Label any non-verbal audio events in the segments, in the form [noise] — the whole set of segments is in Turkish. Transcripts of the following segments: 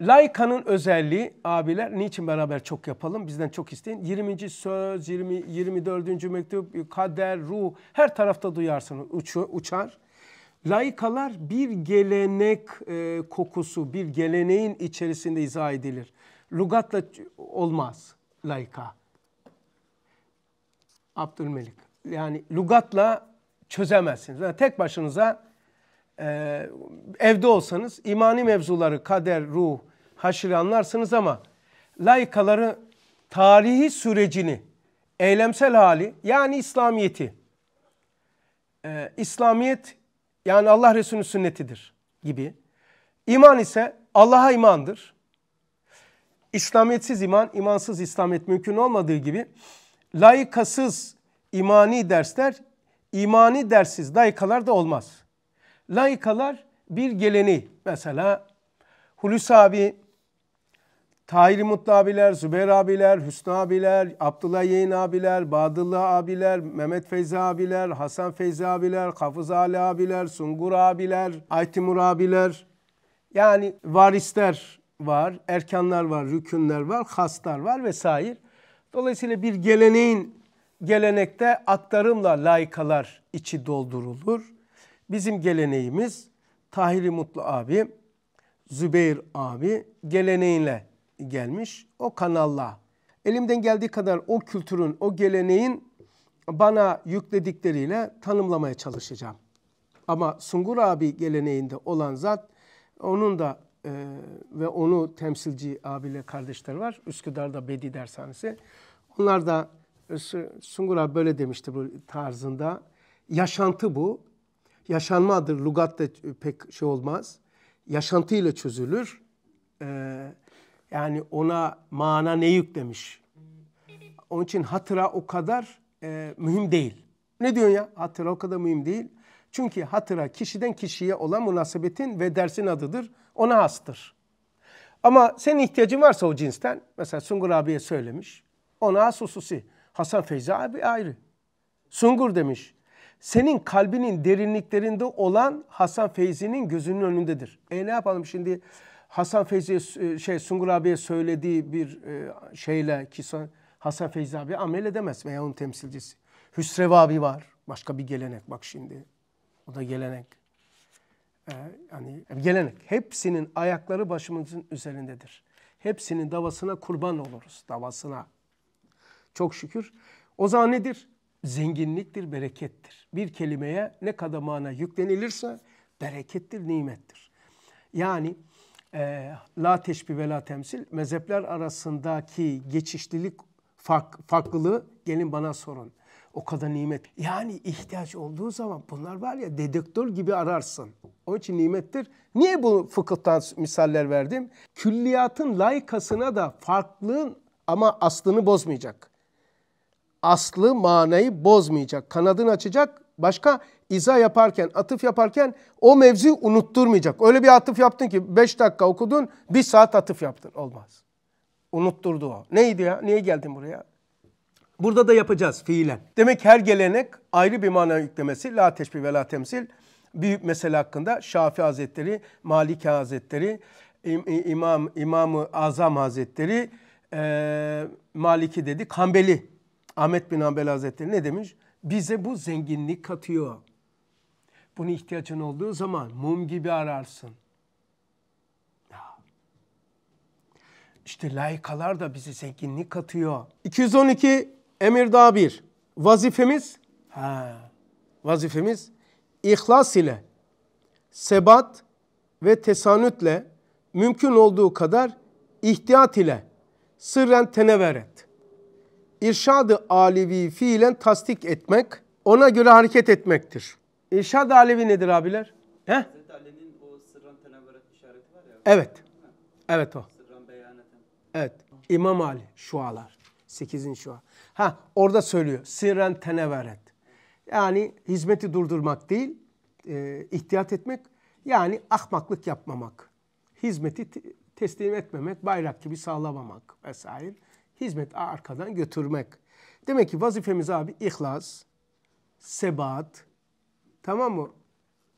Layka'nın özelliği abiler niçin beraber çok yapalım bizden çok isteyin. 20. söz, 20 24. mektup, kader, ruh her tarafta duyarsınız uçu, uçar. Laikalar bir gelenek e, kokusu, bir geleneğin içerisinde izah edilir. Lugatla olmaz laika. Abdülmelik. Yani lugatla çözemezsiniz. Yani tek başınıza e, evde olsanız imani mevzuları, kader, ruh, haşrı anlarsınız ama laikaları tarihi sürecini, eylemsel hali yani İslamiyeti, ee, İslamiyet yani Allah Resulü sünnetidir gibi. İman ise Allah'a imandır. İslamiyetsiz iman, imansız İslamiyet mümkün olmadığı gibi laikasız imani dersler, imani dersiz laikalar da olmaz. Laikalar bir geleni mesela Hulusi abi Tahir Mutlu abiler, Zübeyir abiler, Hüsnü abiler, Abdullah Yeğin abiler, Badullah abiler, Mehmet Feyzi abiler, Hasan Feyzi abiler, Hafız Ali abiler, Sungur abiler, Aytimur abiler. Yani varisler var, erkanlar var, rükünler var, haslar var vesaire. Dolayısıyla bir geleneğin gelenekte aktarımla layıkalar içi doldurulur. Bizim geleneğimiz Tahir Mutlu abi, Zübeyir abi geleneğiyle gelmiş o kanalla. Elimden geldiği kadar o kültürün, o geleneğin bana yükledikleriyle tanımlamaya çalışacağım. Ama Sungur abi geleneğinde olan zat onun da e, ve onu temsilci abiyle kardeşleri var. Üsküdar'da Bedi Dershanesi. Onlar da e, Sungur abi böyle demişti bu tarzında. Yaşantı bu. yaşanmadır adı lugat da pek şey olmaz. Yaşantıyla çözülür. Ee, yani ona mana ne yüklemiş? Onun için hatıra o kadar e, mühim değil. Ne diyorsun ya? Hatıra o kadar mühim değil. Çünkü hatıra kişiden kişiye olan münasebetin ve dersin adıdır. Ona hastır. Ama senin ihtiyacın varsa o cinsten, mesela Sungur abiye söylemiş, ona has hususi. Hasan Feyza abi ayrı. Sungur demiş, senin kalbinin derinliklerinde olan Hasan Feyzi'nin gözünün önündedir. E ne yapalım şimdi Hasan Feyzi'ye şey Sungur abiye söylediği bir e, şeyle ki Hasan Feyzi abi amel edemez veya onun temsilcisi. Hüsrev abi var. Başka bir gelenek bak şimdi. O da gelenek. E, yani e, gelenek. Hepsinin ayakları başımızın üzerindedir. Hepsinin davasına kurban oluruz. Davasına. Çok şükür. O zaman nedir? Zenginliktir, berekettir. Bir kelimeye ne kadar mana yüklenilirse berekettir, nimettir. Yani e, la teşbih ve la temsil mezhepler arasındaki geçişlilik fark, farklılığı gelin bana sorun. O kadar nimet. Yani ihtiyaç olduğu zaman bunlar var ya dedektör gibi ararsın. Onun için nimettir. Niye bu fıkıhtan misaller verdim? Külliyatın layıkasına da farklılığın ama aslını bozmayacak. Aslı manayı bozmayacak. Kanadını açacak. Başka izah yaparken, atıf yaparken o mevzi unutturmayacak. Öyle bir atıf yaptın ki 5 dakika okudun, 1 saat atıf yaptın. Olmaz. Unutturdu o. Neydi ya? Niye geldin buraya? Burada da yapacağız fiilen. Demek her gelenek ayrı bir mana yüklemesi. La teşbih ve la temsil. Büyük mesele hakkında Şafi Hazretleri, Maliki Hazretleri, İmam, İmam-ı Azam Hazretleri, e, Maliki dedik, Hanbeli, Ahmet bin Hanbel Hazretleri ne demiş? Bize bu zenginlik katıyor. Bunu ihtiyacın olduğu zaman mum gibi ararsın. İşte layıkalar da bize zenginlik katıyor. 212 emir daha bir. Vazifemiz, ha, vazifemiz ihlas ile, sebat ve tesanütle mümkün olduğu kadar ihtiyat ile sırren tenever et. İrşadı alevi fiilen tasdik etmek, ona göre hareket etmektir. İrşad Alevi nedir abiler? He? Hazreti Ali'nin o sırran tenevveret işareti var ya. Evet. Evet o. Sırran beyaneten. Evet. İmam Ali şualar. sekizin şua. Ha orada söylüyor. Sirren tenevveret. Yani hizmeti durdurmak değil, e, ihtiyat etmek. Yani ahmaklık yapmamak. Hizmeti teslim etmemek, bayrak gibi sallamamak vesaire. Hizmet arkadan götürmek. Demek ki vazifemiz abi ihlas, sebat, Tamam mı?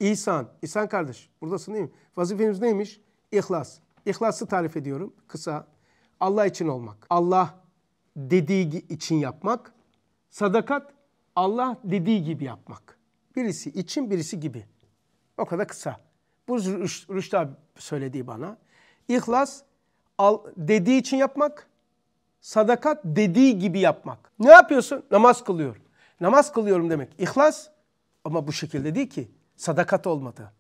İhsan. İhsan kardeş. Buradasın değil mi? Vazifemiz neymiş? İhlas. İhlası tarif ediyorum. Kısa. Allah için olmak. Allah dediği için yapmak. Sadakat. Allah dediği gibi yapmak. Birisi için birisi gibi. O kadar kısa. Bu Rüştü abi söylediği bana. İhlas al, dediği için yapmak. Sadakat dediği gibi yapmak. Ne yapıyorsun? Namaz kılıyorum. Namaz kılıyorum demek. İhlas ama bu şekilde değil ki. Sadakat olmadı.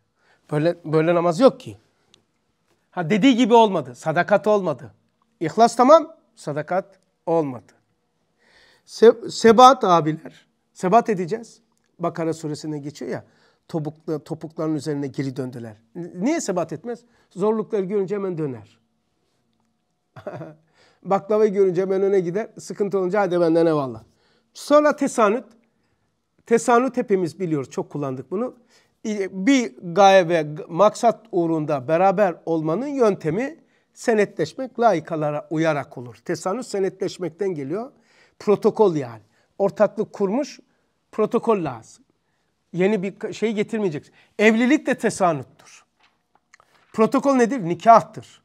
Böyle böyle namaz yok ki. Ha dediği gibi olmadı. Sadakat olmadı. İhlas tamam, sadakat olmadı. Se sebat abiler. Sebat edeceğiz. Bakara suresine geçiyor ya. Topukla, topukların üzerine geri döndüler. Niye sebat etmez? Zorlukları görünce hemen döner. [laughs] Baklavayı görünce hemen öne gider. Sıkıntı olunca hadi benden eyvallah. Sonra tesanüt. Tesanüt tepemiz biliyoruz. Çok kullandık bunu. E, bir gaye ve maksat uğrunda beraber olmanın yöntemi senetleşmek, laikalara uyarak olur. Tesanüt senetleşmekten geliyor. Protokol yani. Ortaklık kurmuş, protokol lazım. Yeni bir şey getirmeyeceksin. Evlilik de tesanüttür. Protokol nedir? Nikahtır.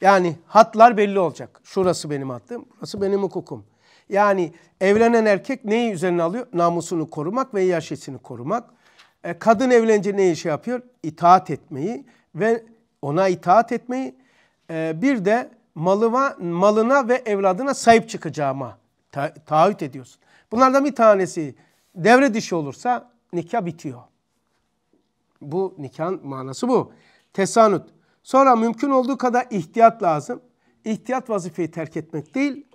Yani hatlar belli olacak. Şurası benim hattım, burası benim hukukum. Yani evlenen erkek neyi üzerine alıyor? Namusunu korumak ve yaşesini korumak. E, kadın evlenince ne şey yapıyor? İtaat etmeyi ve ona itaat etmeyi. E, bir de malıma, malına ve evladına sahip çıkacağıma ta, taahhüt ediyorsun. Bunlardan bir tanesi devre dışı olursa nikah bitiyor. Bu nikahın manası bu. Tesanüt. Sonra mümkün olduğu kadar ihtiyat lazım. İhtiyat vazifeyi terk etmek değil,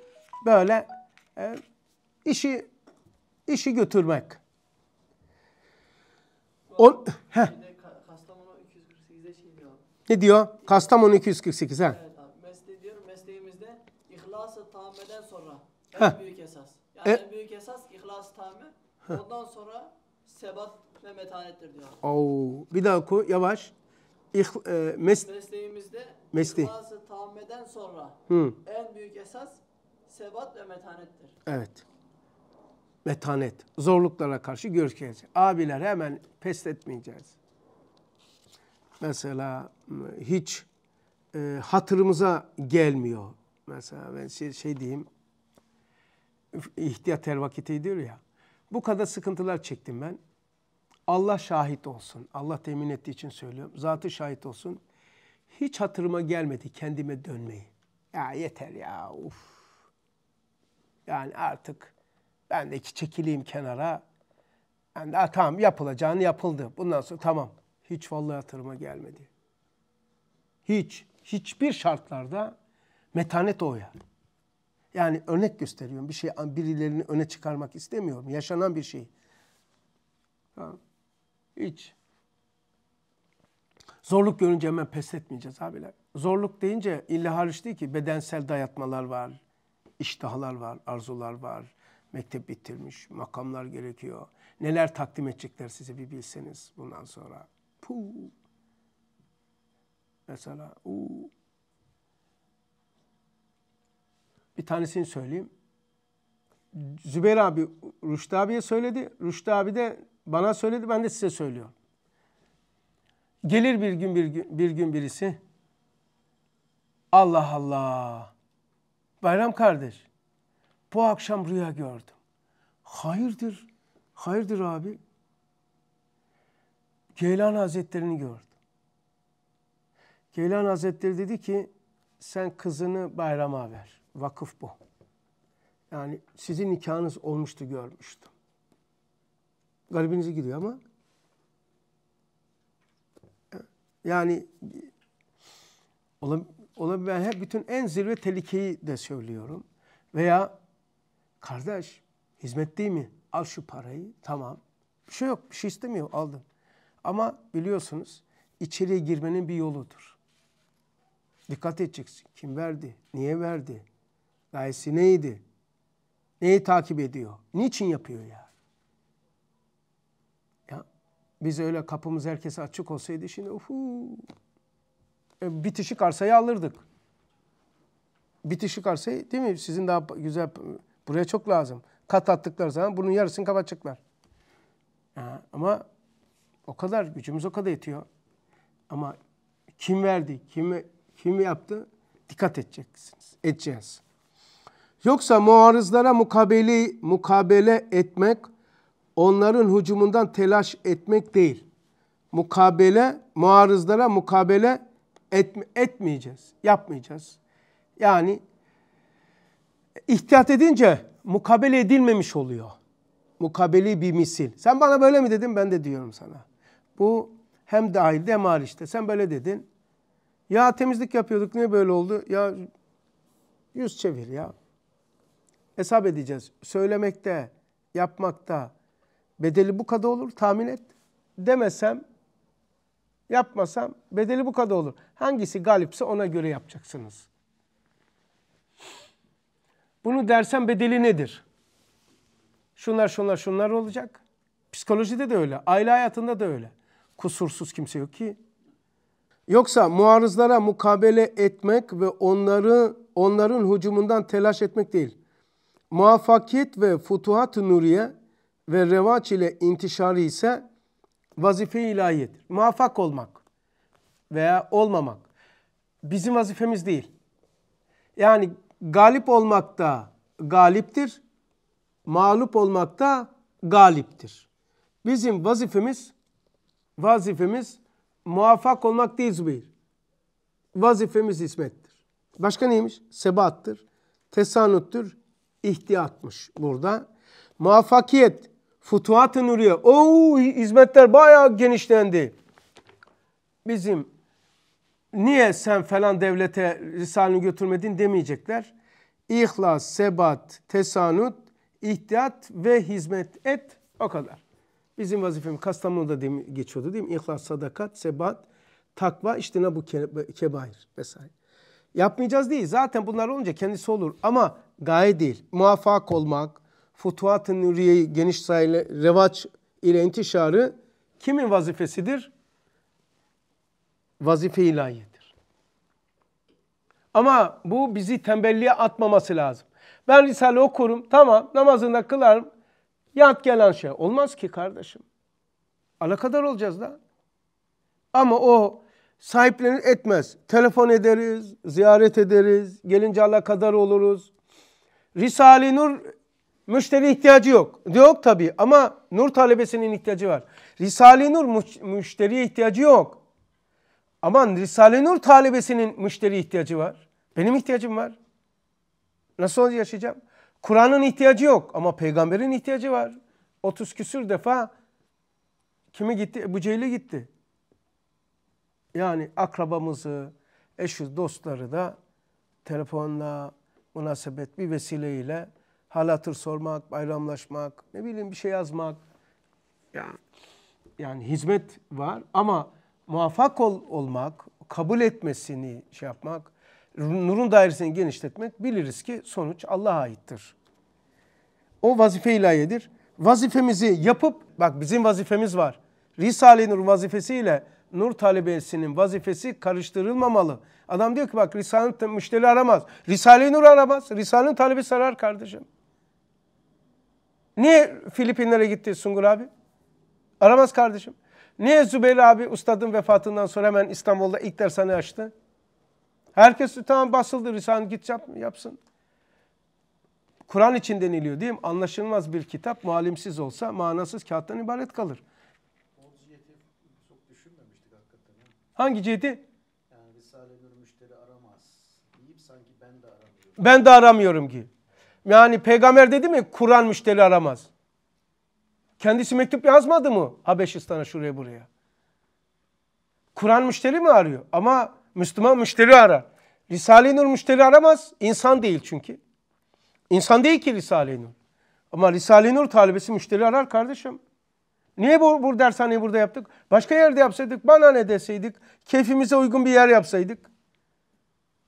böyle e, işi işi götürmek. O, heh. Şey ne diyor? Kastamonu 248 ha. Evet abi. Mesle diyor mesleğimizde ihlas-ı tameden sonra en Heh. büyük esas. Yani E- en büyük esas ihlas-ı tame. Ondan sonra sebat ve metanettir diyor. abi. Oo, bir daha oku yavaş. İh, e, mes, Mesleğimizde Mesleği. ihlas tameden sonra Hı. en büyük esas sebat ve metanettir. Evet. Metanet. Zorluklara karşı görüşeceğiz. Abiler hemen pes etmeyeceğiz. Mesela ıı, hiç e, hatırımıza gelmiyor. Mesela ben şey, şey diyeyim. İhtiyat her vakit diyor ya. Bu kadar sıkıntılar çektim ben. Allah şahit olsun. Allah temin ettiği için söylüyorum. Zatı şahit olsun. Hiç hatırıma gelmedi kendime dönmeyi. Ya yeter ya. Uf yani artık ben de çekileyim kenara. Ben de tamam yapılacağını yapıldı. Bundan sonra tamam. Hiç vallahi hatırıma gelmedi. Hiç. Hiçbir şartlarda metanet o yani. Yani örnek gösteriyorum. Bir şey birilerini öne çıkarmak istemiyorum. Yaşanan bir şey. Tamam. Hiç. Zorluk görünce hemen pes etmeyeceğiz abiler. Zorluk deyince illa hariç değil ki bedensel dayatmalar var iştahlar var, arzular var. Mektep bitirmiş, makamlar gerekiyor. Neler takdim edecekler size bir bilseniz bundan sonra. Puh. Mesela uu. bir tanesini söyleyeyim. Zübeyir abi Rüştü abiye söyledi. Rüştü abi de bana söyledi ben de size söylüyorum. Gelir bir gün bir gün, bir gün birisi. Allah Allah. Bayram kardeş, bu akşam rüya gördüm. Hayırdır, hayırdır abi? Ceylan Hazretleri'ni gördüm. Ceylan Hazretleri dedi ki, sen kızını bayrama ver. Vakıf bu. Yani sizin nikahınız olmuştu görmüştüm. Garibinizi gidiyor ama. Yani olam ona ben hep bütün en zirve tehlikeyi de söylüyorum. Veya kardeş hizmet değil mi? Al şu parayı tamam. Bir şey yok bir şey istemiyor aldım. Ama biliyorsunuz içeriye girmenin bir yoludur. Dikkat edeceksin. Kim verdi? Niye verdi? Gayesi neydi? Neyi takip ediyor? Niçin yapıyor ya? Ya biz öyle kapımız herkese açık olsaydı şimdi uhu e, bitişik arsayı alırdık. Bitişik arsayı değil mi? Sizin daha güzel buraya çok lazım. Kat attıkları zaman bunun yarısını kapatacaklar. Ha, ama o kadar gücümüz o kadar yetiyor. Ama kim verdi, kim kim yaptı dikkat edeceksiniz. Edeceğiz. Yoksa muarızlara mukabele, mukabele etmek onların hücumundan telaş etmek değil. Mukabele, muarızlara mukabele Etme, etmeyeceğiz, yapmayacağız. Yani ihtiyat edince mukabele edilmemiş oluyor. Mukabeli bir misil. Sen bana böyle mi dedin ben de diyorum sana. Bu hem dahilde hem işte Sen böyle dedin. Ya temizlik yapıyorduk niye böyle oldu? Ya yüz çevir ya. Hesap edeceğiz. Söylemekte, yapmakta bedeli bu kadar olur tahmin et. Demesem Yapmasam bedeli bu kadar olur. Hangisi galipse ona göre yapacaksınız. Bunu dersen bedeli nedir? Şunlar şunlar şunlar olacak. Psikolojide de öyle. Aile hayatında da öyle. Kusursuz kimse yok ki. Yoksa muarızlara mukabele etmek ve onları onların hücumundan telaş etmek değil. Muvaffakiyet ve futuhat-ı nuriye ve revaç ile intişarı ise vazife ilahiyedir. Muvaffak olmak veya olmamak bizim vazifemiz değil. Yani galip olmak da galiptir, mağlup olmak da galiptir. Bizim vazifemiz vazifemiz muvaffak olmak değil Zübeyir. Vazifemiz hizmettir. Başka neymiş? Sebattır, tesanüttür, ihtiyatmış burada. Muvaffakiyet Futuhat-ı Nuriye. Oo hizmetler bayağı genişlendi. Bizim niye sen falan devlete risalini götürmedin demeyecekler. İhlas, sebat, tesanut, ihtiyat ve hizmet et o kadar. Bizim vazifemiz Kastamonu'da değil mi, geçiyordu değil mi? İhlas, sadakat, sebat, takva, işte ne bu kebair vesaire. Yapmayacağız değil. Zaten bunlar olunca kendisi olur ama gaye değil. Muvaffak olmak, Futuhat-ı Nuriye'yi geniş sayılı revaç ile intişarı kimin vazifesidir? Vazife ilahiyedir. Ama bu bizi tembelliğe atmaması lazım. Ben Risale okurum, tamam namazını da kılarım. Yat gelen şey. Olmaz ki kardeşim. Alakadar olacağız da. Ama o sahiplenir etmez. Telefon ederiz, ziyaret ederiz, gelince alakadar oluruz. Risale-i Nur Müşteri ihtiyacı yok. Yok tabii ama nur talebesinin ihtiyacı var. Risale-i Nur müşteriye ihtiyacı yok. Aman Risale-i Nur talebesinin müşteri ihtiyacı var. Benim ihtiyacım var. Nasıl yaşayacağım? Kur'an'ın ihtiyacı yok ama peygamberin ihtiyacı var. 30 küsür defa kimi gitti? Ebu Cehil'e gitti. Yani akrabamızı, eşi, dostları da telefonla, münasebet bir vesileyle hal hatır sormak, bayramlaşmak, ne bileyim bir şey yazmak. Yani, yani hizmet var ama muvaffak ol, olmak, kabul etmesini şey yapmak, nurun dairesini genişletmek biliriz ki sonuç Allah'a aittir. O vazife ilahiyedir. Vazifemizi yapıp, bak bizim vazifemiz var. Risale-i Nur vazifesiyle nur talebesinin vazifesi karıştırılmamalı. Adam diyor ki bak Risale'nin müşteri aramaz. Risale-i Nur aramaz. Risale'nin talebesi arar kardeşim. Niye Filipinlere gitti Sungur abi? Aramaz kardeşim. Niye Zübeyir abi ustadın vefatından sonra hemen İstanbul'da ilk dershane açtı? Herkes tamam basıldı Risale git yap, yapsın. Kur'an için deniliyor değil mi? Anlaşılmaz bir kitap muallimsiz olsa manasız kağıttan ibaret kalır. Hangi ciheti? Yani Risale-i Nur müşteri aramaz. Deyip sanki ben de aramıyorum. Ben de aramıyorum ki. Yani peygamber dedi mi Kur'an müşteri aramaz. Kendisi mektup yazmadı mı Habeşistan'a şuraya buraya? Kur'an müşteri mi arıyor? Ama Müslüman müşteri arar. Risale-i Nur müşteri aramaz. İnsan değil çünkü. İnsan değil ki Risale-i Nur. Ama Risale-i Nur talebesi müşteri arar kardeşim. Niye bu, bu dershaneyi burada yaptık? Başka yerde yapsaydık, bana ne deseydik, keyfimize uygun bir yer yapsaydık.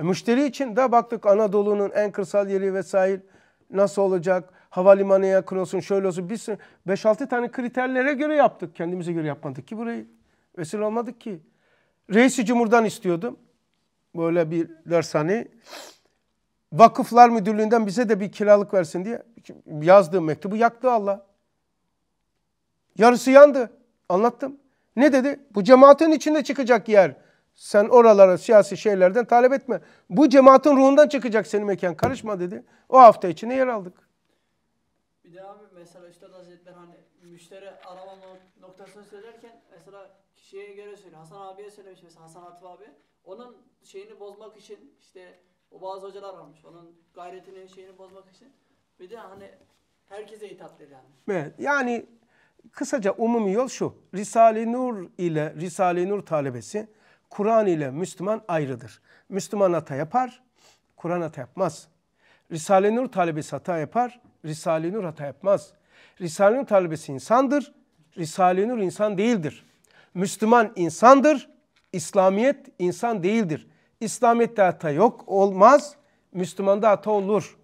E, müşteri için de baktık Anadolu'nun en kırsal yeri vesaire nasıl olacak? Havalimanı yakın şöyle olsun. Biz 5-6 tane kriterlere göre yaptık. Kendimize göre yapmadık ki burayı. Vesile olmadık ki. Reisi Cumhur'dan istiyordum. Böyle bir dershane. Vakıflar Müdürlüğü'nden bize de bir kiralık versin diye yazdığım mektubu yaktı Allah. Yarısı yandı. Anlattım. Ne dedi? Bu cemaatin içinde çıkacak yer. Sen oralara siyasi şeylerden talep etme. Bu cemaatin ruhundan çıkacak senin mekan. Karışma dedi. O hafta içinde yer aldık. Bir de abi mesela Üstad Hazretleri hani müşteri arama noktasını söylerken mesela kişiye göre söylüyor. Hasan abiye söylemiş mesela Hasan Atıf abi. Onun şeyini bozmak için işte o bazı hocalar varmış. Onun gayretini şeyini bozmak için. Bir de hani herkese hitap yani. Evet. Yani kısaca umumi yol şu. Risale-i Nur ile Risale-i Nur talebesi Kur'an ile Müslüman ayrıdır. Müslüman hata yapar, Kur'an hata yapmaz. Risale-i Nur talebesi hata yapar, Risale-i Nur hata yapmaz. Risale-i Nur talebesi insandır, Risale-i Nur insan değildir. Müslüman insandır, İslamiyet insan değildir. İslamiyet'te hata yok, olmaz. Müslüman'da hata olur.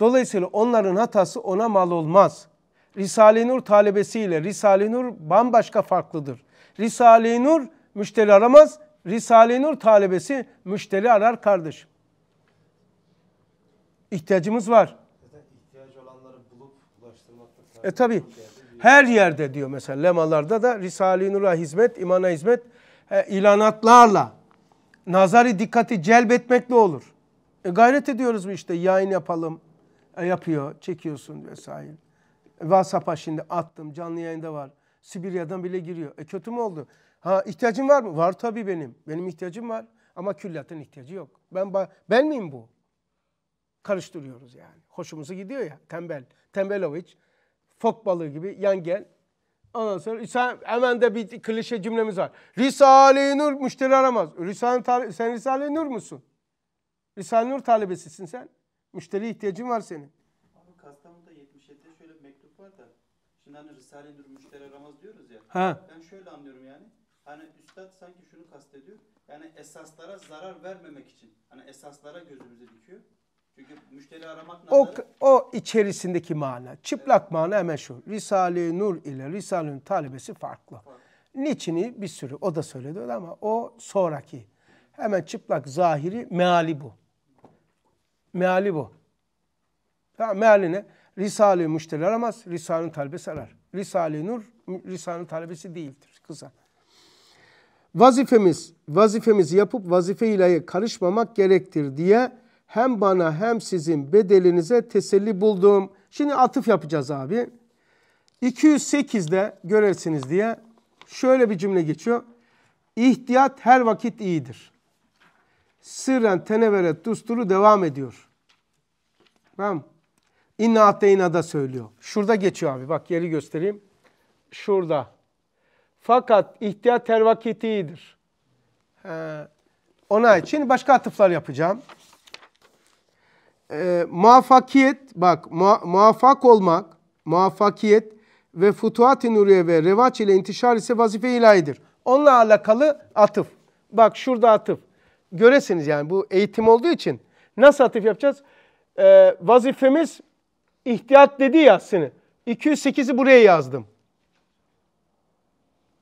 Dolayısıyla onların hatası ona mal olmaz. Risale-i Nur talebesiyle Risale-i Nur bambaşka farklıdır. Risale-i Nur müşteri aramaz. Risale-i Nur talebesi müşteri arar kardeş. İhtiyacımız var. İhtiyaç olanları bulup ulaştırmakta. E tabi. Her yerde diyor mesela lemalarda da Risale-i Nur'a hizmet, imana hizmet e, ilanatlarla nazari dikkati celbetmekle olur. E, gayret ediyoruz bu işte yayın yapalım. E, yapıyor, çekiyorsun vesaire. E, WhatsApp'a şimdi attım canlı yayında var. Sibirya'dan bile giriyor. E kötü mü oldu? Ha ihtiyacın var mı? Var tabii benim. Benim ihtiyacım var ama külliyatın ihtiyacı yok. Ben ben miyim bu? Karıştırıyoruz yani. Hoşumuza gidiyor ya tembel. Tembeloviç fok balığı gibi yan gel. Ondan sonra hemen de bir klişe cümlemiz var. Risale-i Nur müşteri aramaz. Risale, sen Risale-i Nur musun? Risale-i Nur talebesisin sen. Müşteri ihtiyacın var senin. Abi Kastamonu'da 77'de şöyle bir mektup var da. Şimdi hani Risale-i Nur müşteri aramaz diyoruz ya. Ha. Ben şöyle anlıyorum yani. Hani üstad sanki şunu kastediyor. Yani esaslara zarar vermemek için. Hani esaslara gözümüzü dikiyor. Çünkü müşteri aramak o, nazarı... o içerisindeki mana, çıplak evet. mana hemen şu. Risale-i Nur ile Risale'nin talebesi farklı. farklı. Niçini bir sürü o da söyledi ama o sonraki. Hemen çıplak zahiri meali bu. Meali bu. Tamam meali ne? Risale-i müşteri aramaz, Risale'nin talebesi arar. Risale-i Nur, Risale'nin talebesi değildir. Kısa. Vazifemiz, vazifemizi yapıp vazife ile karışmamak gerektir diye hem bana hem sizin bedelinize teselli buldum. Şimdi atıf yapacağız abi. 208'de görersiniz diye şöyle bir cümle geçiyor. İhtiyat her vakit iyidir. Sırren tenevere dusturu devam ediyor. Tamam İnna da söylüyor. Şurada geçiyor abi bak yeri göstereyim. Şurada. Fakat ihtiyat her iyidir. Ee, ona için başka atıflar yapacağım. Ee, muvaffakiyet, bak mu muvaffak olmak, muvaffakiyet ve futuhat-ı nuriye ve revaç ile intişar ise vazife ilahidir. Onunla alakalı atıf. Bak şurada atıf. Göresiniz yani bu eğitim olduğu için. Nasıl atıf yapacağız? Ee, vazifemiz ihtiyat dedi ya seni. 208'i buraya yazdım.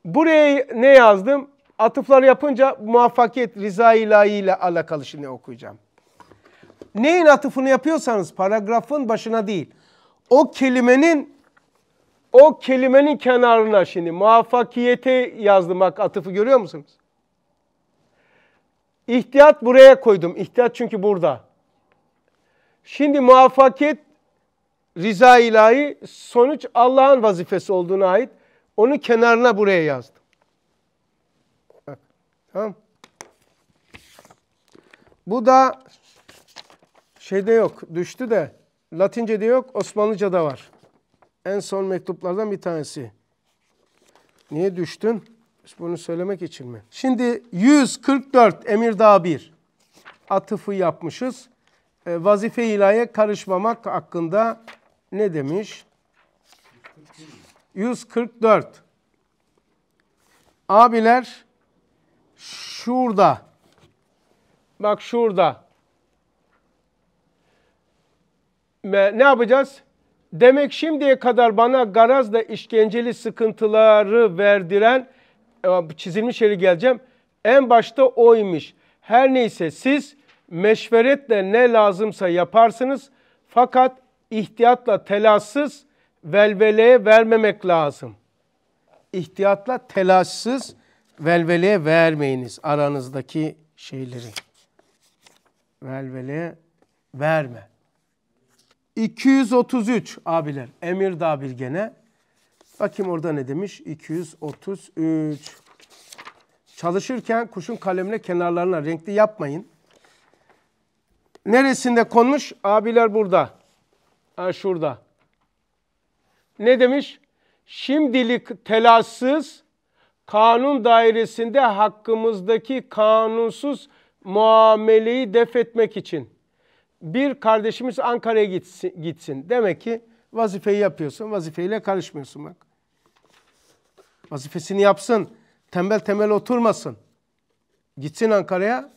Buraya ne yazdım? Atıflar yapınca muvaffakiyet rıza ilahi ile alakalı şimdi okuyacağım. Neyin atıfını yapıyorsanız paragrafın başına değil. O kelimenin o kelimenin kenarına şimdi muvaffakiyete yazdım bak atıfı görüyor musunuz? İhtiyat buraya koydum. İhtiyat çünkü burada. Şimdi muvaffakiyet rıza ilahi sonuç Allah'ın vazifesi olduğuna ait. Onu kenarına buraya yazdım. Bak, tamam. Bu da şeyde yok. Düştü de. Latince'de yok. Osmanlıca'da var. En son mektuplardan bir tanesi. Niye düştün? Bunu söylemek için mi? Şimdi 144 Emir Dağ 1 atıfı yapmışız. E, vazife ilahiye karışmamak hakkında ne demiş? 144. Abiler şurada. Bak şurada. ne yapacağız? Demek şimdiye kadar bana garazla işkenceli sıkıntıları verdiren e, çizilmiş yeri geleceğim. En başta oymuş. Her neyse siz meşveretle ne lazımsa yaparsınız. Fakat ihtiyatla telaşsız velveleye vermemek lazım. İhtiyatla telaşsız velveleye vermeyiniz aranızdaki şeyleri. Velveleye verme. 233 abiler. Emir da bir gene. Bakayım orada ne demiş? 233. Çalışırken kuşun kalemle kenarlarına renkli yapmayın. Neresinde konmuş? Abiler burada. Ha, şurada ne demiş? Şimdilik telassız kanun dairesinde hakkımızdaki kanunsuz muameleyi def etmek için bir kardeşimiz Ankara'ya gitsin, gitsin. Demek ki vazifeyi yapıyorsun, vazifeyle karışmıyorsun bak. Vazifesini yapsın, tembel temel oturmasın. Gitsin Ankara'ya,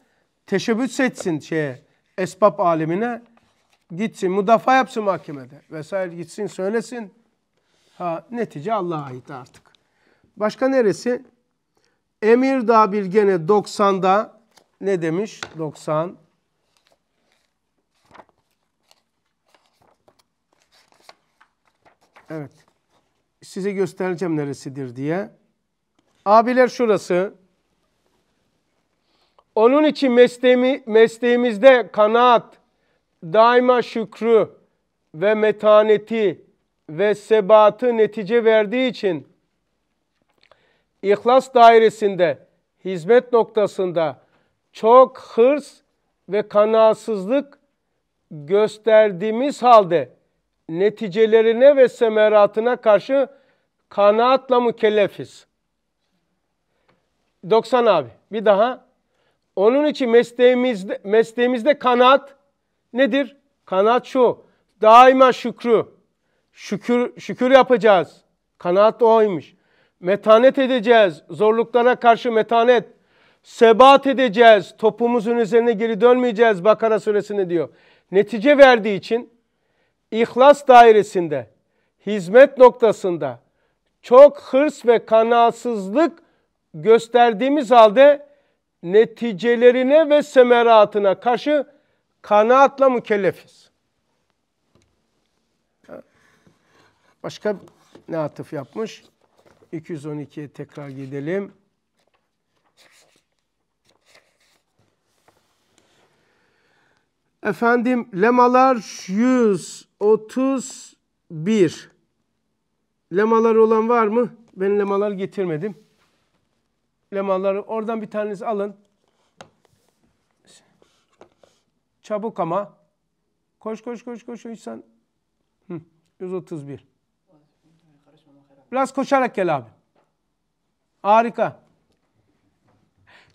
teşebbüs etsin şeye, esbab alemine. Gitsin, müdafaa yapsın mahkemede vesaire gitsin söylesin. Ha, netice Allah'a ait artık. Başka neresi? Emir Dabil gene 90'da ne demiş? 90 Evet. Size göstereceğim neresidir diye. Abiler şurası. Onun için mesleğimi, mesleğimizde kanaat, daima şükrü ve metaneti ve sebatı netice verdiği için İhlas dairesinde, hizmet noktasında çok hırs ve kanaatsızlık gösterdiğimiz halde neticelerine ve semeratına karşı kanaatla mükellefiz. 90 abi bir daha. Onun için mesleğimizde, mesleğimizde kanaat nedir? Kanaat şu. Daima şükrü Şükür, şükür yapacağız. Kanaat oymuş. Metanet edeceğiz. Zorluklara karşı metanet. Sebat edeceğiz. Topumuzun üzerine geri dönmeyeceğiz Bakara suresinde diyor. Netice verdiği için ihlas dairesinde, hizmet noktasında çok hırs ve kanaatsızlık gösterdiğimiz halde neticelerine ve semeratına karşı kanaatla mükellefiz. Başka ne atıf yapmış? 212'ye tekrar gidelim. Efendim lemalar 131. Lemalar olan var mı? Ben lemalar getirmedim. Lemaları oradan bir tanesi alın. Çabuk ama. Koş koş koş koş. Sen. 131. Biraz koşarak gel abi. Harika.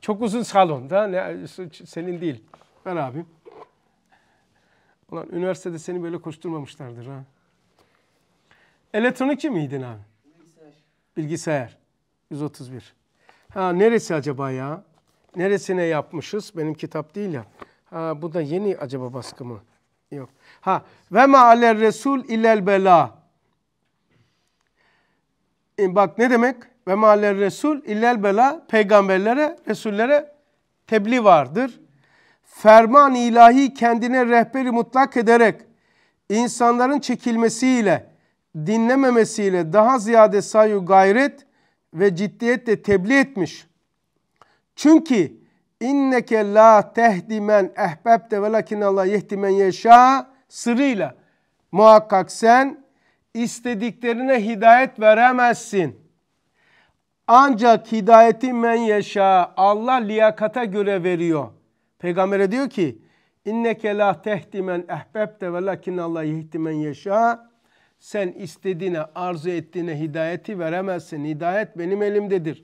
Çok uzun salonda. Ne, senin değil. Ver abim. Ulan üniversitede seni böyle koşturmamışlardır ha. Elektronikçi miydin abi? Bilgisayar. Bilgisayar. 131. Ha neresi acaba ya? Neresine yapmışız? Benim kitap değil ya. Ha bu da yeni acaba baskı mı? Yok. Ha ve ma aler resul ilel bela. E, bak ne demek? Ve maler resul illel bela peygamberlere, resullere tebliğ vardır. Ferman ilahi kendine rehberi mutlak ederek insanların çekilmesiyle, dinlememesiyle daha ziyade sayu gayret ve ciddiyetle tebliğ etmiş. Çünkü inneke la tehdimen ehbebte velakin Allah yehdimen yeşâ sırrıyla muhakkak sen istediklerine hidayet veremezsin. Ancak hidayeti men yaşa Allah liyakata göre veriyor. Peygamber'e diyor ki inneke la tehdimen ehbebte ve lakin Allah yehdimen yaşa sen istediğine arzu ettiğine hidayeti veremezsin. Hidayet benim elimdedir.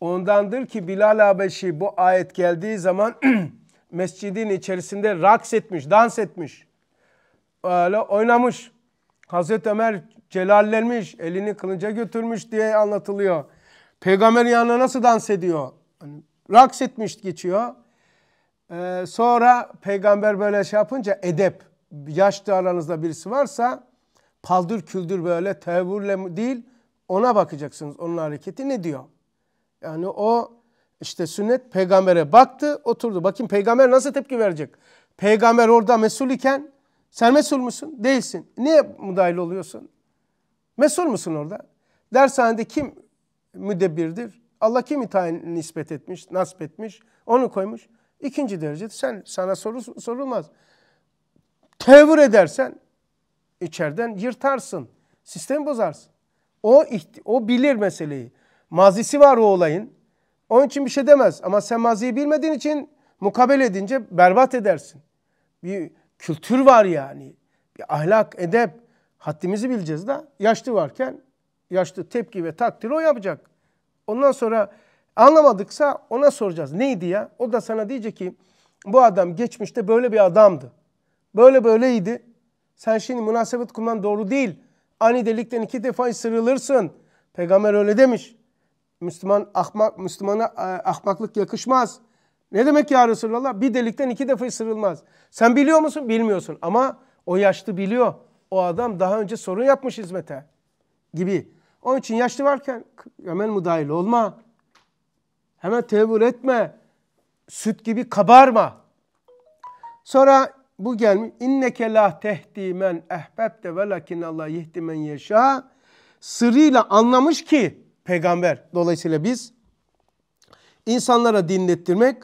Ondandır ki Bilal Habeşi bu ayet geldiği zaman [clears throat] mescidin içerisinde raks etmiş, dans etmiş. Öyle oynamış. Hazreti Ömer celallenmiş, elini kılınca götürmüş diye anlatılıyor. Peygamber yanına nasıl dans ediyor? Hani, raks etmiş geçiyor. Ee, sonra peygamber böyle şey yapınca edep, yaşlı aranızda birisi varsa paldır küldür böyle tevhürle değil ona bakacaksınız. Onun hareketi ne diyor? Yani o işte sünnet peygambere baktı oturdu. Bakın peygamber nasıl tepki verecek? Peygamber orada mesul iken sen mesul musun? Değilsin. Niye müdahil oluyorsun? Mesul musun orada? Dershanede kim müdebirdir? Allah kimi tayin nispet etmiş, nasip etmiş, onu koymuş. İkinci derece sen sana soru sorulmaz. Tevür edersen içeriden yırtarsın. Sistemi bozarsın. O o bilir meseleyi. Mazisi var o olayın. Onun için bir şey demez ama sen maziyi bilmediğin için mukabele edince berbat edersin. Bir kültür var yani. Bir ahlak, edep, haddimizi bileceğiz de yaşlı varken yaşlı tepki ve takdir o yapacak. Ondan sonra anlamadıksa ona soracağız. Neydi ya? O da sana diyecek ki bu adam geçmişte böyle bir adamdı. Böyle böyleydi. Sen şimdi münasebet kurman doğru değil. Ani delikten iki defa ısırılırsın. Peygamber öyle demiş. Müslüman ahmak, Müslümana e, ahmaklık yakışmaz. Ne demek ya Resulallah? Bir delikten iki defa ısırılmaz. Sen biliyor musun? Bilmiyorsun. Ama o yaşlı biliyor. O adam daha önce sorun yapmış hizmete gibi. Onun için yaşlı varken hemen müdahil olma. Hemen tevhür etme. Süt gibi kabarma. Sonra bu gelmiş. İnneke la tehdi men ehbebte velakin Allah yehdi men yeşâ. Sırrıyla anlamış ki peygamber. Dolayısıyla biz insanlara dinlettirmek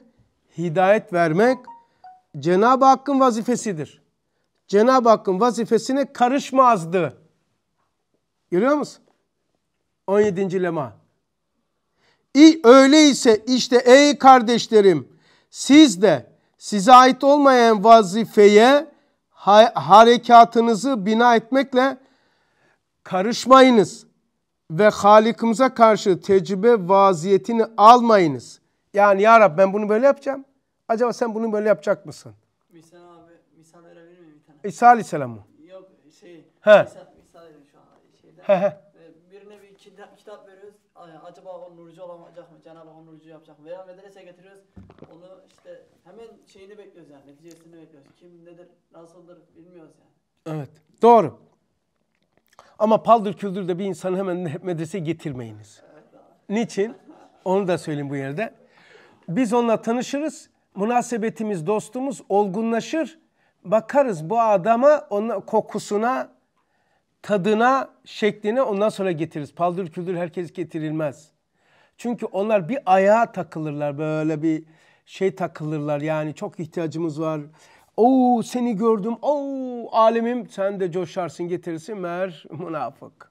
hidayet vermek Cenab-ı Hakk'ın vazifesidir. Cenab-ı Hakk'ın vazifesine karışmazdı. Görüyor musun? 17. lema. İ, öyleyse işte ey kardeşlerim siz de size ait olmayan vazifeye ha harekatınızı bina etmekle karışmayınız ve Halikimize karşı tecrübe vaziyetini almayınız. Yani ya Rab ben bunu böyle yapacağım. Acaba sen bunu böyle yapacak mısın? Misal abi misal verebilir miyim bir tane? İsa Aleyhisselam mı? Yok şey. He. Misal, misal şu an. Şeyden, he he. E, birine bir kitap, kitap veriyoruz. Acaba o nurcu olamayacak mı? Cenab-ı Hak nurcu yapacak mı? Veya medrese getiriyoruz. Onu işte hemen şeyini bekliyoruz yani. Neticesini bekliyoruz. Kim nedir, nasıldır bilmiyoruz yani. Evet. Doğru. Ama paldır küldür de bir insanı hemen medrese getirmeyiniz. Evet, Niçin? Onu da söyleyeyim bu yerde. Biz onunla tanışırız. Münasebetimiz, dostumuz olgunlaşır. Bakarız bu adama, onun kokusuna, tadına, şekline ondan sonra getiririz. Paldır küldür herkes getirilmez. Çünkü onlar bir ayağa takılırlar böyle bir şey takılırlar yani çok ihtiyacımız var. Oo seni gördüm. Oo alemim sen de coşarsın getirirsin. Mer münafık.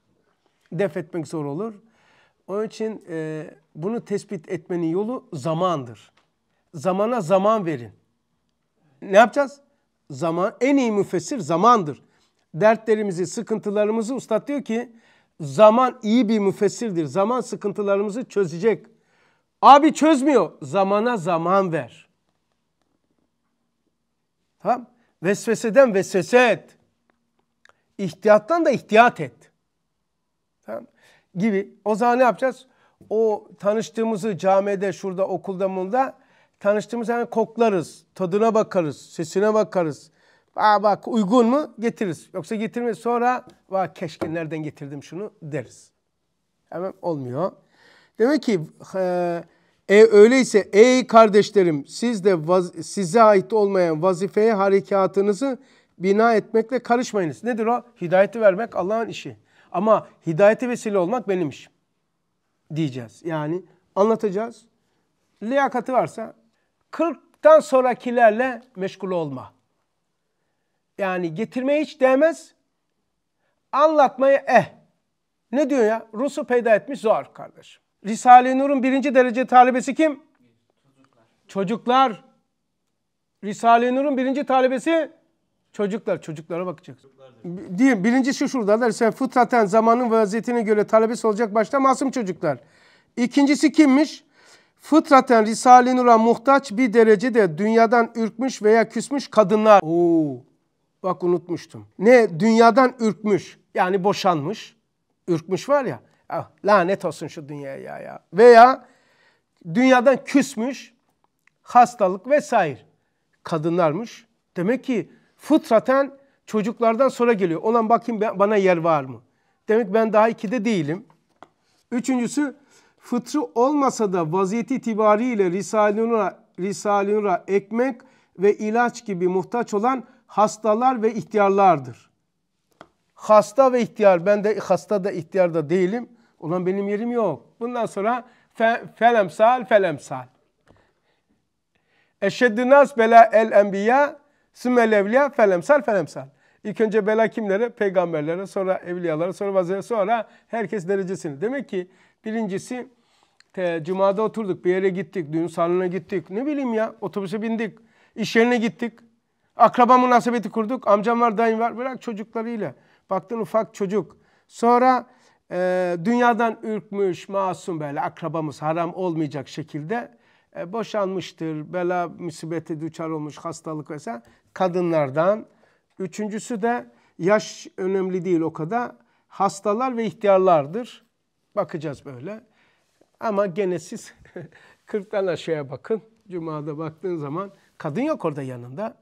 Def etmek zor olur. Onun için e, bunu tespit etmenin yolu zamandır. Zamana zaman verin. Ne yapacağız? Zaman en iyi müfessir zamandır. Dertlerimizi, sıkıntılarımızı ustad diyor ki zaman iyi bir müfessirdir. Zaman sıkıntılarımızı çözecek. Abi çözmüyor. Zamana zaman ver. Tamam? Vesveseden vesvese et. İhtiyattan da ihtiyat et. Tamam? gibi. O zaman ne yapacağız? O tanıştığımızı camide, şurada, okulda, bunda tanıştığımızı hemen koklarız. Tadına bakarız, sesine bakarız. Aa bak uygun mu? Getiririz. Yoksa getirmeyiz. Sonra va keşke nereden getirdim şunu deriz. Hemen olmuyor. Demek ki e, e öyleyse ey kardeşlerim siz de vaz, size ait olmayan vazifeye harekatınızı bina etmekle karışmayınız. Nedir o? Hidayeti vermek Allah'ın işi. Ama hidayete vesile olmak benim işim diyeceğiz. Yani anlatacağız. Liyakati varsa 40'tan sonrakilerle meşgul olma. Yani getirmeye hiç değmez. Anlatmaya eh. Ne diyor ya? Rusu peyda etmiş zor kardeşim. Risale-i Nur'un birinci derece talebesi kim? Çocuklar. Çocuklar. Risale-i Nur'un birinci talebesi Çocuklar, çocuklara bakacaksın. Değil mi? Birincisi şuradalar. Sen fıtraten zamanın vaziyetine göre talebesi olacak başta masum çocuklar. İkincisi kimmiş? Fıtraten Risale-i Nur'a muhtaç bir derecede dünyadan ürkmüş veya küsmüş kadınlar. Oo, bak unutmuştum. Ne? Dünyadan ürkmüş. Yani boşanmış. Ürkmüş var ya. Ah, lanet olsun şu dünyaya ya. ya. Veya dünyadan küsmüş. Hastalık vesaire. Kadınlarmış. Demek ki fıtraten çocuklardan sonra geliyor. Olan bakayım ben, bana yer var mı? Demek ben daha ikide değilim. Üçüncüsü fıtrı olmasa da vaziyeti itibariyle Risale-i Risale Nur'a ekmek ve ilaç gibi muhtaç olan hastalar ve ihtiyarlardır. Hasta ve ihtiyar. Ben de hasta da ihtiyar da değilim. Olan benim yerim yok. Bundan sonra fe, felemsal felemsal. Eşeddü bela el enbiya Sümmel evliya felemsal felemsal. İlk önce bela kimlere? Peygamberlere, sonra evliyalara, sonra vazifeye, sonra herkes derecesini. Demek ki birincisi te, cumada oturduk, bir yere gittik, düğün salonuna gittik. Ne bileyim ya otobüse bindik, iş yerine gittik. Akraba münasebeti kurduk. Amcam var, dayım var. Bırak çocuklarıyla. Baktın ufak çocuk. Sonra e, dünyadan ürkmüş, masum böyle akrabamız haram olmayacak şekilde e, boşanmıştır, bela musibeti düçar olmuş, hastalık vesaire kadınlardan. Üçüncüsü de yaş önemli değil o kadar. Hastalar ve ihtiyarlardır. Bakacağız böyle. Ama gene siz 40'tan [laughs] aşağıya bakın. Cuma'da baktığın zaman kadın yok orada yanında.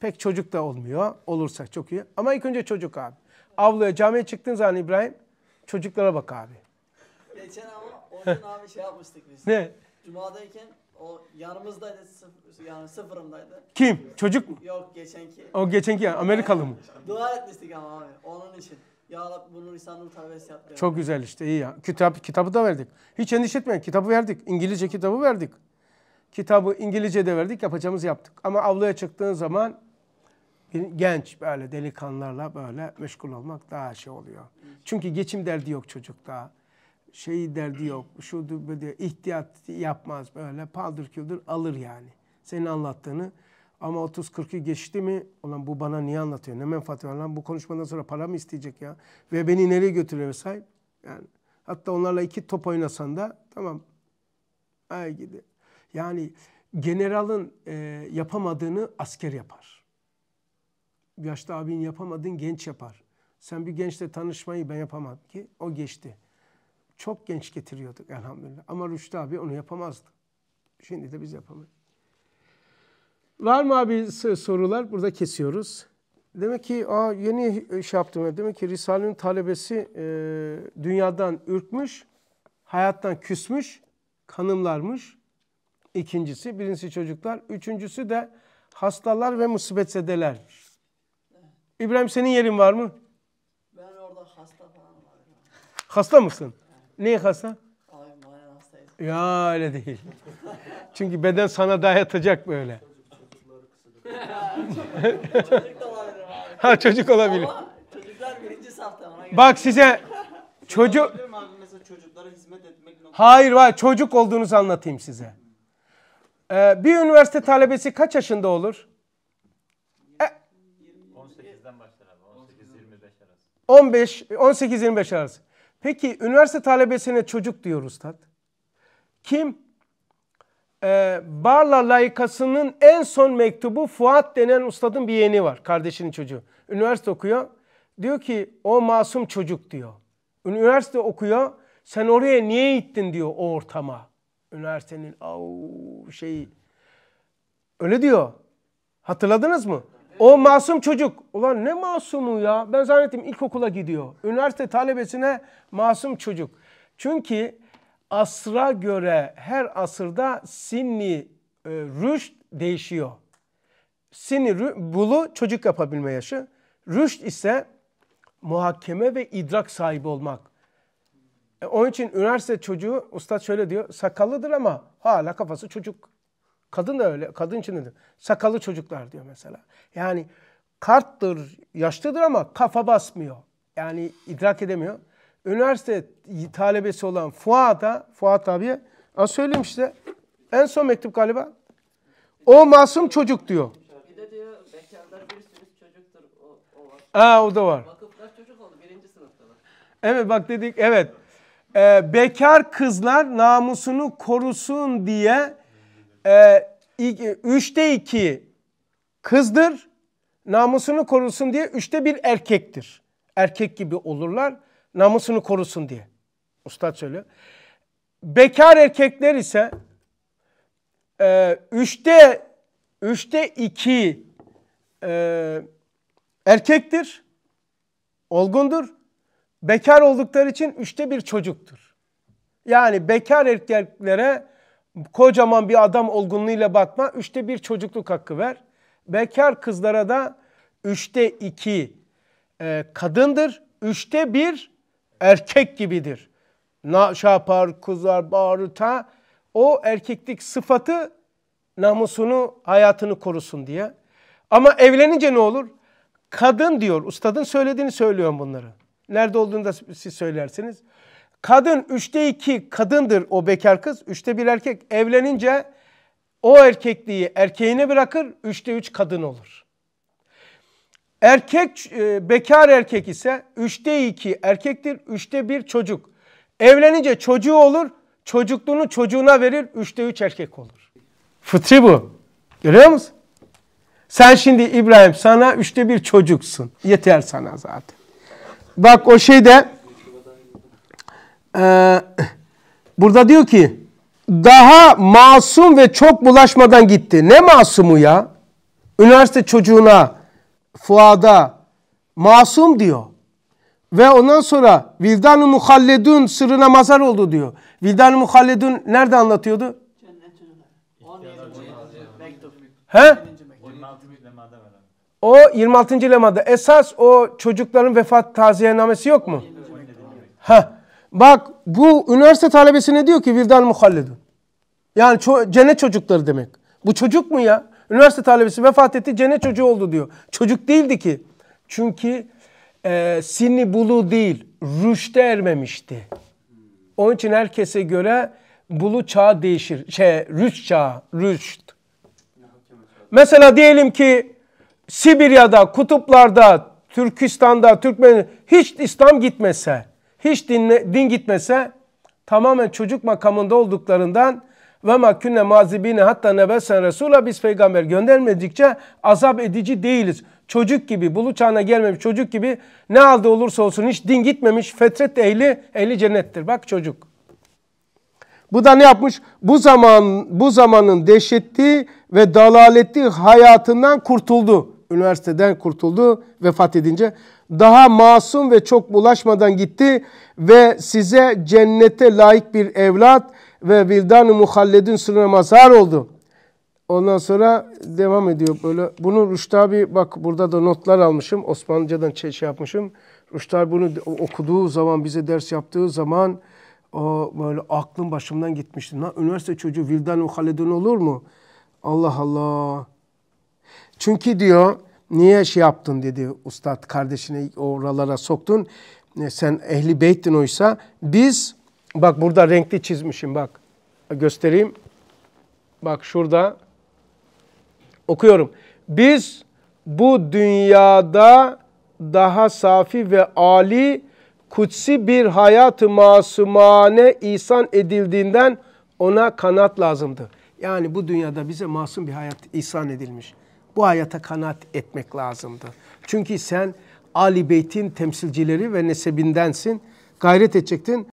Pek çocuk da olmuyor. Olursa çok iyi. Ama ilk önce çocuk abi. Avluya camiye çıktığın zaman İbrahim çocuklara bak abi. Geçen ama onun abi şey yapmıştık biz. Ne? Cuma'dayken o yanımızdaydı, sıf yani sıfırımdaydı. Kim? Çocuk mu? Yok, geçenki. O geçenki yani, Amerikalı mı? Dua etmiştik ama abi, onun için. Ya Allah bunu insanın tavsiyesi yaptı. Çok güzel işte, iyi ya. Kitap, kitabı da verdik. Hiç endişe etmeyin, kitabı verdik. İngilizce kitabı verdik. Kitabı İngilizce de verdik, yapacağımızı yaptık. Ama avluya çıktığın zaman genç böyle delikanlarla böyle meşgul olmak daha şey oluyor. Çünkü geçim derdi yok çocukta şeyi derdi yok. Şu diyor ihtiyat yapmaz böyle paldır küldür alır yani. Senin anlattığını ama 30-40'ı geçti mi? Ulan bu bana niye anlatıyor? Ne menfaat var lan? Bu konuşmadan sonra para mı isteyecek ya? Ve beni nereye götürüyor sahip? Yani hatta onlarla iki top oynasan da tamam. Ay gidi. Yani generalın e, yapamadığını asker yapar. Yaşlı abin yapamadığını genç yapar. Sen bir gençle tanışmayı ben yapamam ki. O geçti çok genç getiriyorduk elhamdülillah. Ama Rüştü abi onu yapamazdı. Şimdi de biz yapamayız. Var mı abi sorular? Burada kesiyoruz. Demek ki aa, yeni şey yaptım. Demek ki Risale'nin talebesi e, dünyadan ürkmüş, hayattan küsmüş, kanımlarmış. İkincisi, birincisi çocuklar. Üçüncüsü de hastalar ve musibetzedeler. İbrahim senin yerin var mı? Ben orada hasta falan var. Hasta mısın? Neyi kasa? Ya öyle değil. Çünkü beden sana dayatacak yatacak böyle. çocuk olabilir Ha çocuk olabilir. Bak size çocuk... Hayır var çocuk olduğunuzu anlatayım size. Ee, bir üniversite talebesi kaç yaşında olur? 18'den e- başlar abi. 18-25 arası. 15, 18-25 arası. Peki üniversite talebesine çocuk diyor ustad. Kim? Ee, Barla layıkasının en son mektubu Fuat denen ustadın bir yeğeni var. Kardeşinin çocuğu. Üniversite okuyor. Diyor ki o masum çocuk diyor. Üniversite okuyor. Sen oraya niye gittin diyor o ortama. Üniversitenin au şeyi. Öyle diyor. Hatırladınız mı? O masum çocuk. Ulan ne masumu ya? Ben zannettim ilkokula gidiyor. Üniversite talebesine masum çocuk. Çünkü asra göre her asırda sinni e, rüşt değişiyor. Sinni bulu çocuk yapabilme yaşı. Rüşt ise muhakeme ve idrak sahibi olmak. E, onun için üniversite çocuğu, usta şöyle diyor, sakallıdır ama hala kafası çocuk. Kadın da öyle. Kadın için de Sakalı çocuklar diyor mesela. Yani karttır, yaşlıdır ama kafa basmıyor. Yani idrak edemiyor. Üniversite talebesi olan Fuat'a, Fuat abiye az söyleyeyim işte. En son mektup galiba. O masum çocuk diyor. Bir de diyor bekarlar bir sürü çocuktur. O, o var. Aa, o da var. Vakıflar çocuk oldu birinci sınıftalar. Evet bak dedik evet. Ee, bekar kızlar namusunu korusun diye ee, e, 3'te 2 kızdır. Namusunu korusun diye üçte bir erkektir. Erkek gibi olurlar. Namusunu korusun diye. Ustad söylüyor. Bekar erkekler ise e, üçte, üçte iki e, erkektir. Olgundur. Bekar oldukları için üçte bir çocuktur. Yani bekar erkeklere kocaman bir adam olgunluğuyla bakma. Üçte bir çocukluk hakkı ver. Bekar kızlara da üçte iki e, kadındır. Üçte bir erkek gibidir. Na, şey yapar, kızar, bağırır O erkeklik sıfatı namusunu, hayatını korusun diye. Ama evlenince ne olur? Kadın diyor, ustadın söylediğini söylüyorum bunları. Nerede olduğunu da siz söylersiniz. Kadın üçte iki kadındır o bekar kız. Üçte bir erkek evlenince o erkekliği erkeğine bırakır. Üçte üç kadın olur. Erkek e, bekar erkek ise üçte iki erkektir. Üçte bir çocuk. Evlenince çocuğu olur. Çocukluğunu çocuğuna verir. Üçte üç erkek olur. Fıtri bu. Görüyor musun? Sen şimdi İbrahim sana üçte bir çocuksun. Yeter sana zaten. Bak o şeyde ee, burada diyor ki daha masum ve çok bulaşmadan gitti. Ne masumu ya? Üniversite çocuğuna, fuada masum diyor. Ve ondan sonra Vildan-ı Muhalledun sırrına mazar oldu diyor. Vildan-ı Muhalledun nerede anlatıyordu? He? O 26. lemada. Esas o çocukların vefat taziyenamesi yok mu? Ha. Bak bu üniversite talebesine diyor ki vildan muhalledun. Yani ço cennet çocukları demek. Bu çocuk mu ya? Üniversite talebesi vefat etti cennet çocuğu oldu diyor. Çocuk değildi ki. Çünkü e, sinni bulu değil rüşte ermemişti. Onun için herkese göre bulu çağ değişir. Şey rüşt çağı rüşt. Mesela diyelim ki Sibirya'da, kutuplarda, Türkistan'da, Türkmen hiç İslam gitmese hiç dinle, din gitmese tamamen çocuk makamında olduklarından ve makünne mazibine hatta nebesen Resul'a biz peygamber göndermedikçe azap edici değiliz. Çocuk gibi, bulu çağına gelmemiş çocuk gibi ne aldı olursa olsun hiç din gitmemiş fetret ehli, ehli cennettir. Bak çocuk. Bu da ne yapmış? Bu zaman bu zamanın dehşetli ve dalaleti hayatından kurtuldu üniversiteden kurtuldu vefat edince. Daha masum ve çok bulaşmadan gitti ve size cennete layık bir evlat ve vildan-ı muhalledin sırrına mazhar oldu. Ondan sonra devam ediyor böyle. Bunu Rüştü abi bak burada da notlar almışım. Osmanlıcadan şey, şey yapmışım. Rüştü abi bunu okuduğu zaman bize ders yaptığı zaman o böyle aklım başımdan gitmişti. Lan üniversite çocuğu Vildan Uhaledun olur mu? Allah Allah. Çünkü diyor niye şey yaptın dedi ustad kardeşini oralara soktun. E, sen ehli beyttin oysa biz bak burada renkli çizmişim bak göstereyim. Bak şurada okuyorum. Biz bu dünyada daha safi ve ali kutsi bir hayat-ı masumane ihsan edildiğinden ona kanat lazımdı. Yani bu dünyada bize masum bir hayat ihsan edilmiş bu hayata kanaat etmek lazımdı. Çünkü sen Ali Beyt'in temsilcileri ve nesebidensin. Gayret edecektin.